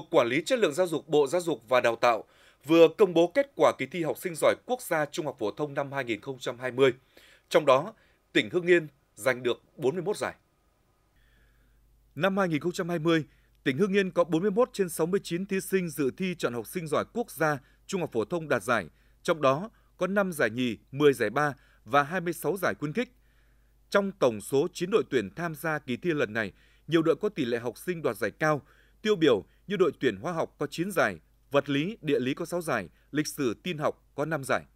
Cục Quản lý Chất lượng Giáo dục Bộ Giáo dục và Đào tạo vừa công bố kết quả kỳ thi học sinh giỏi quốc gia trung học phổ thông năm 2020. Trong đó, tỉnh Hưng Yên giành được 41 giải. Năm 2020, tỉnh Hưng Yên có 41 trên 69 thí sinh dự thi chọn học sinh giỏi quốc gia trung học phổ thông đạt giải, trong đó có 5 giải nhì, 10 giải ba và 26 giải khuyến khích. Trong tổng số 9 đội tuyển tham gia kỳ thi lần này, nhiều đội có tỷ lệ học sinh đoạt giải cao, tiêu biểu như đội tuyển hóa học có 9 giải, vật lý, địa lý có 6 giải, lịch sử tin học có 5 giải.